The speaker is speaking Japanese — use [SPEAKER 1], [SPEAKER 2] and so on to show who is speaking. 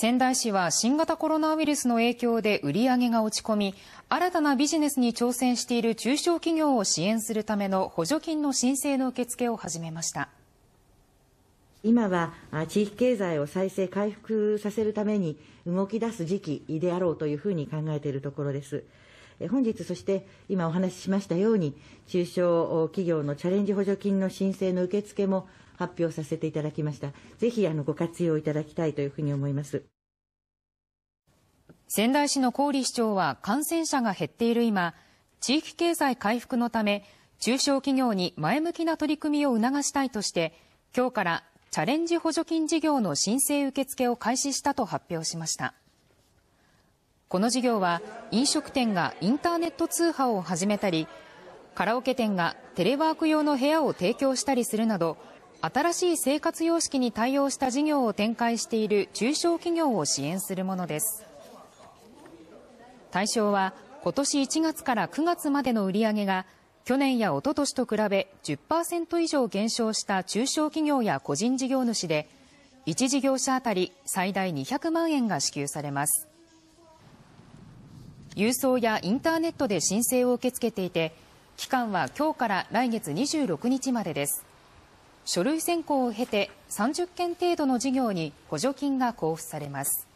[SPEAKER 1] 仙台市は新型コロナウイルスの影響で売り上げが落ち込み新たなビジネスに挑戦している中小企業を支援するための補助金の申請の受付を始めました
[SPEAKER 2] 今は地域経済を再生回復させるために動き出す時期であろうというふうに考えているところです本日、そして今お話ししましたように、中小企業のチャレンジ補助金の申請の受付も発表させていただきました。ぜひあのご活用いただきたいというふうに思います。仙台市の郡市長は感染者が減ってい
[SPEAKER 1] る今、地域経済回復のため、中小企業に前向きな取り組みを促したいとして、今日からチャレンジ補助金事業の申請受付を開始したと発表しました。この事業は飲食店がインターネット通販を始めたりカラオケ店がテレワーク用の部屋を提供したりするなど新しい生活様式に対応した事業を展開している中小企業を支援するものです対象は今年1月から9月までの売り上げが去年やおととしと比べ10%以上減少した中小企業や個人事業主で1事業者あたり最大200万円が支給されます郵送やインターネットで申請を受け付けていて期間は今日から来月26日までです書類選考を経て30件程度の事業に補助金が交付されます